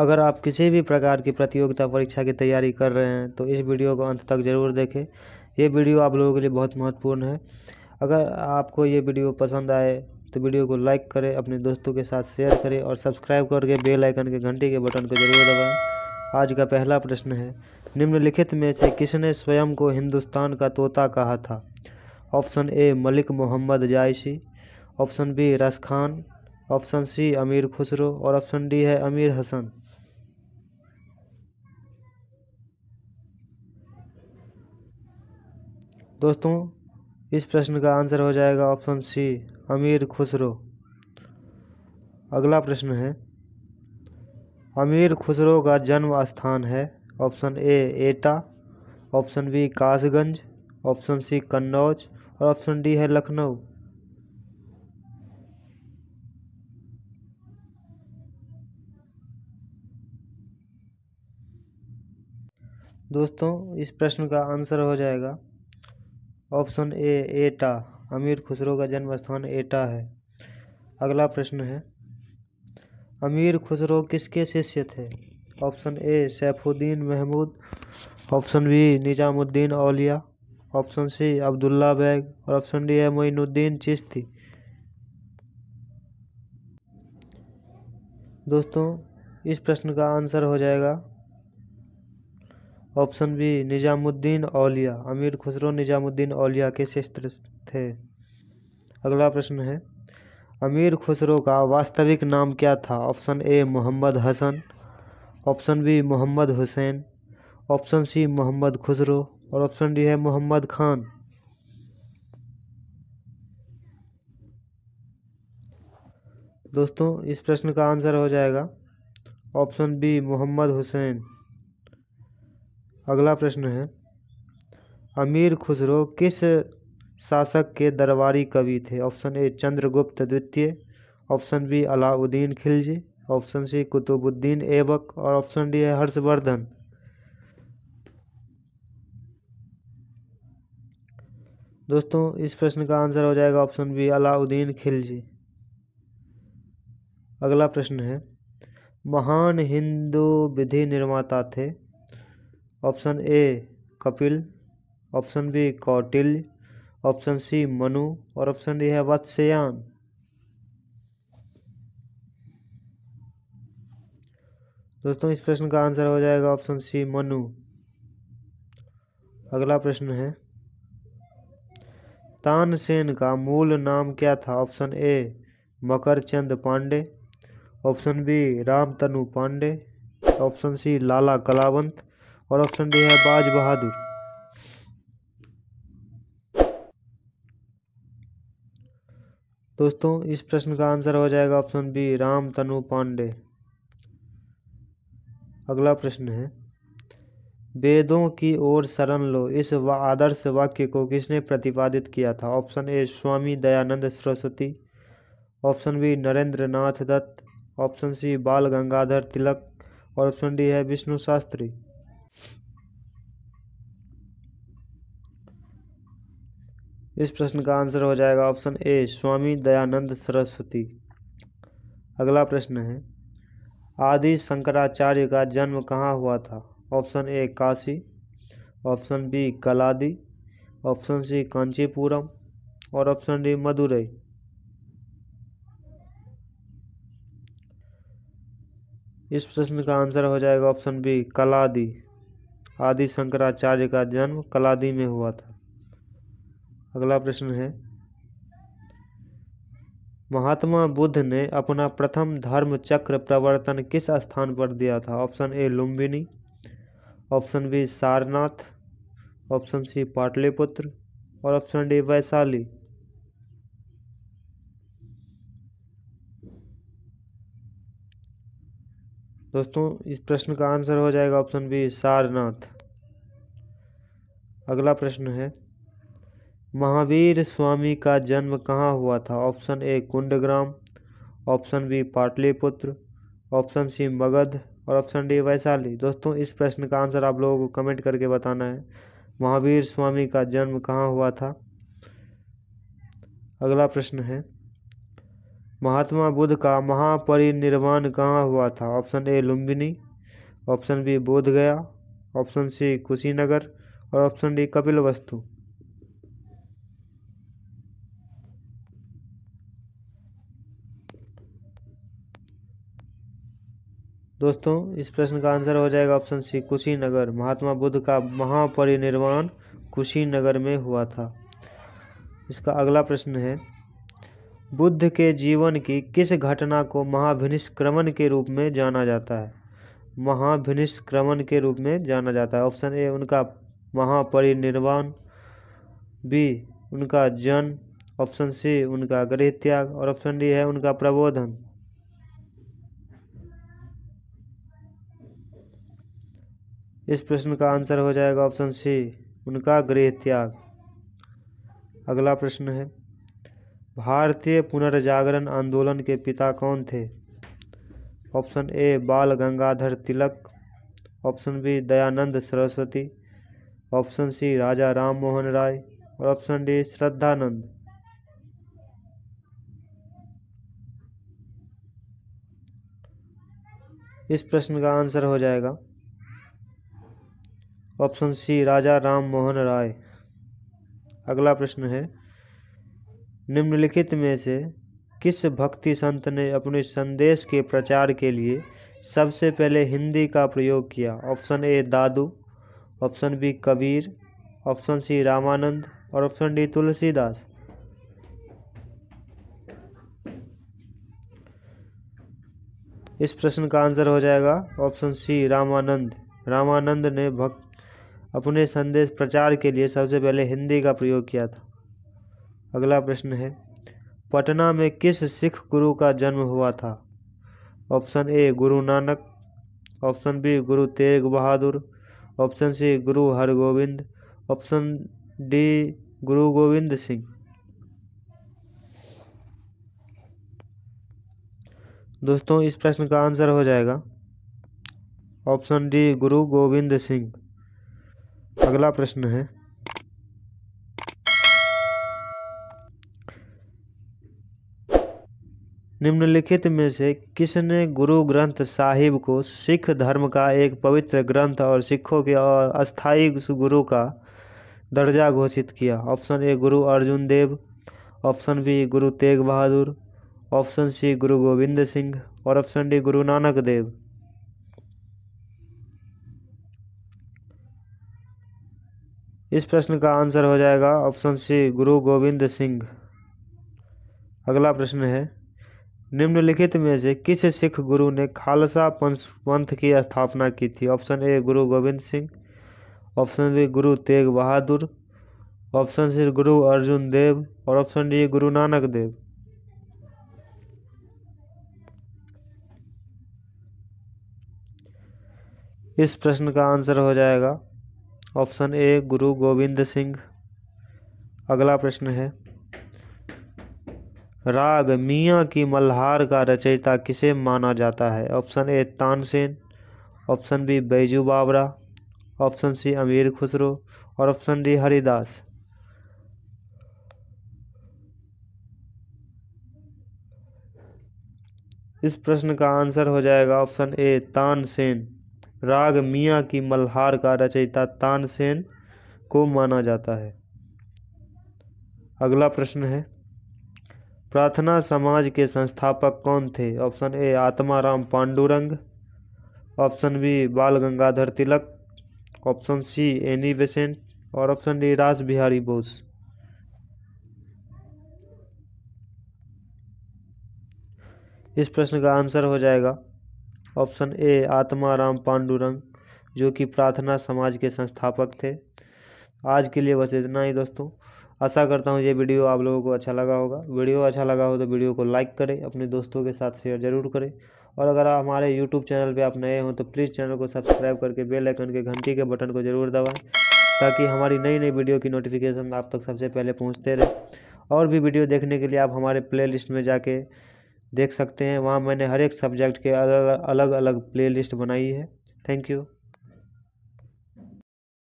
अगर आप किसी भी प्रकार की प्रतियोगिता परीक्षा की तैयारी कर रहे हैं तो इस वीडियो को अंत तक ज़रूर देखें ये वीडियो आप लोगों के लिए बहुत महत्वपूर्ण है अगर आपको ये वीडियो पसंद आए तो वीडियो को लाइक करें अपने दोस्तों के साथ शेयर करें और सब्सक्राइब करके बेल आइकन के घंटी के बटन को जरूर दबाएँ आज का पहला प्रश्न है निम्नलिखित में से किसने स्वयं को हिंदुस्तान का तोता कहा था option A Malik Mohammad Jayasi option B Ras Khan option C Amir Khusro और ऑप्शन डी है अमीर हसन दोस्तों इस प्रश्न का आंसर हो जाएगा ऑप्शन सी अमीर खुसरो अगला प्रश्न है अमीर खुसरो का जन्म स्थान है option A Etah option B Kasganj option C Kannauj और ऑप्शन डी है लखनऊ दोस्तों इस प्रश्न का आंसर हो जाएगा ऑप्शन ए एटा अमीर खुसरो का जन्म स्थान एटा है अगला प्रश्न है अमीर खुसरो किसके शिष्य थे option A Saifuddin Mahmud option B Nizamuddin Auliya option C Abdullah Baig और ऑप्शन डी है मोइनुद्दीन चिश्ती दोस्तों इस प्रश्न का आंसर हो जाएगा ऑप्शन बी निज़ामुद्दीन औलिया अमीर खुसरो निज़ामुद्दीन औलिया के शिष्य थे अगला प्रश्न है अमीर खुसरो का वास्तविक नाम क्या था option A Mohammad Hasan option B Mohammad Hussain option C Mohammad Khusro और ऑप्शन डी है मोहम्मद खान दोस्तों इस प्रश्न का आंसर हो जाएगा ऑप्शन बी मोहम्मद हुसैन अगला प्रश्न है अमीर खुसरो किस शासक के दरबारी कवि थे ऑप्शन ए चंद्रगुप्त द्वितीय option B Alauddin Khilji option C Qutubuddin Aibak और ऑप्शन डी है हर्षवर्धन दोस्तों इस प्रश्न का आंसर हो जाएगा ऑप्शन बी अलाउद्दीन खिलजी अगला प्रश्न है महान हिंदू विधि निर्माता थे option A Kapil option B Kautilya option C Manu और ऑप्शन डी है वत्स्यान दोस्तों इस प्रश्न का आंसर हो जाएगा ऑप्शन सी मनु अगला प्रश्न है तानसेन का मूल नाम क्या था option A Makarchand Pande option B Ramtanu Pande option C Lala Kalavant और ऑप्शन डी है बाज बहादुर दोस्तों इस प्रश्न का आंसर हो जाएगा ऑप्शन बी राम तनु पांडे अगला प्रश्न है वेदों की ओर शरण लो इस वा आदर्श वाक्य को किसने प्रतिपादित किया था option A Swami Dayanand Saraswati option B Narendra Nath Datta option C Bal Gangadhar तिलक और ऑप्शन डी है विष्णु शास्त्री इस प्रश्न का आंसर हो जाएगा ऑप्शन ए स्वामी दयानंद सरस्वती अगला प्रश्न है आदि शंकराचार्य का जन्म कहाँ हुआ था option A Kashi option B Kaladi option C Kanchipuram और ऑप्शन डी मदुरई इस प्रश्न का आंसर हो जाएगा ऑप्शन बी कलादी आदि शंकराचार्य का जन्म कलादी में हुआ था अगला प्रश्न है महात्मा बुद्ध ने अपना प्रथम धर्म चक्र प्रवर्तन किस स्थान पर दिया था option A Lumbini option B Sarnath option C Pataliputra और ऑप्शन डी वैशाली दोस्तों इस प्रश्न का आंसर हो जाएगा ऑप्शन बी सारनाथ अगला प्रश्न है महावीर स्वामी का जन्म कहाँ हुआ था option A Kundagram option B Pataliputra option C Magadh और ऑप्शन डी वैशाली दोस्तों इस प्रश्न का आंसर आप लोगों को कमेंट करके बताना है महावीर स्वामी का जन्म कहाँ हुआ था अगला प्रश्न है महात्मा बुद्ध का महापरिनिर्वाण कहाँ हुआ था option A Lumbini option B Bodhgaya option C Kushinagar और ऑप्शन डी कपिलवस्तु दोस्तों इस प्रश्न का आंसर हो जाएगा ऑप्शन सी कुशीनगर महात्मा बुद्ध का महापरिनिर्वाण कुशीनगर में हुआ था इसका अगला प्रश्न है बुद्ध के जीवन की किस घटना को महाभिनिष्क्रमण के रूप में जाना जाता है महाभिनिष्क्रमण के रूप में जाना जाता है ऑप्शन ए उनका महापरिनिर्वाण बी उनका जन्म ऑप्शन सी उनका गृह त्याग और ऑप्शन डी है उनका प्रबोधन इस प्रश्न का आंसर हो जाएगा ऑप्शन सी उनका गृह त्याग अगला प्रश्न है भारतीय पुनर्जागरण आंदोलन के पिता कौन थे option A Bal Gangadhar Tilak option B Dayanand Saraswati option C Raja Ram Mohan Roy और ऑप्शन डी श्रद्धानंद इस प्रश्न का आंसर हो जाएगा ऑप्शन सी राजा राम मोहन राय अगला प्रश्न है निम्नलिखित में से किस भक्ति संत ने अपने संदेश के प्रचार के लिए सबसे पहले हिंदी का प्रयोग किया option A Dadu option B Kabir option C Ramanand और ऑप्शन डी तुलसीदास इस प्रश्न का आंसर हो जाएगा ऑप्शन सी रामानंद रामानंद ने भक्त अपने संदेश प्रचार के लिए सबसे पहले हिंदी का प्रयोग किया था अगला प्रश्न है पटना में किस सिख गुरु का जन्म हुआ था ऑप्शन ए गुरु नानक ऑप्शन बी गुरु तेग बहादुर ऑप्शन सी गुरु हरगोविंद ऑप्शन डी गुरु गोविंद सिंह दोस्तों इस प्रश्न का आंसर हो जाएगा ऑप्शन डी गुरु गोविंद सिंह अगला प्रश्न है निम्नलिखित में से किसने गुरु ग्रंथ साहिब को सिख धर्म का एक पवित्र ग्रंथ और सिखों के अस्थायी गुरु का दर्जा घोषित किया ऑप्शन ए गुरु अर्जुन देव ऑप्शन बी गुरु तेग बहादुर ऑप्शन सी गुरु गोविंद सिंह और ऑप्शन डी गुरु नानक देव इस प्रश्न का आंसर हो जाएगा ऑप्शन सी गुरु गोविंद सिंह अगला प्रश्न है निम्नलिखित में से किस सिख गुरु ने खालसा पंथ पंथ की स्थापना की थी ऑप्शन ए गुरु गोविंद सिंह ऑप्शन बी गुरु तेग बहादुर ऑप्शन सी गुरु अर्जुन देव और ऑप्शन डी गुरु नानक देव इस प्रश्न का आंसर हो जाएगा ऑप्शन ए गुरु गोविंद सिंह अगला प्रश्न है राग मियाँ की मल्हार का रचयिता किसे माना जाता है option A Tansen option B Baiju Bawra option C Amir Khusro और ऑप्शन डी हरिदास इस प्रश्न का आंसर हो जाएगा ऑप्शन ए तानसेन राग मियाँ की मल्हार का रचयिता तानसेन को माना जाता है अगला प्रश्न है प्रार्थना समाज के संस्थापक कौन थे option A Atmaram Pandurang option B Bal Gangadhar Tilak option C Annie Besant और ऑप्शन डी राज बिहारी बोस इस प्रश्न का आंसर हो जाएगा ऑप्शन ए आत्माराम पांडुरंग जो कि प्रार्थना समाज के संस्थापक थे आज के लिए बस इतना ही दोस्तों आशा करता हूँ ये वीडियो आप लोगों को अच्छा लगा होगा वीडियो अच्छा लगा हो तो वीडियो को लाइक करें अपने दोस्तों के साथ शेयर ज़रूर करें और अगर आप हमारे यूट्यूब चैनल पे आप नए हों तो प्लीज़ चैनल को सब्सक्राइब करके बेल आइकन के घंटी के बटन को ज़रूर दबाएं ताकि हमारी नई नई वीडियो की नोटिफिकेशन आप तक सबसे पहले पहुँचते रहे और भी वीडियो देखने के लिए आप हमारे प्लेलिस्ट में जाके देख सकते हैं वहाँ मैंने हर एक सब्जेक्ट के अलग अलग प्ले बनाई है थैंक यू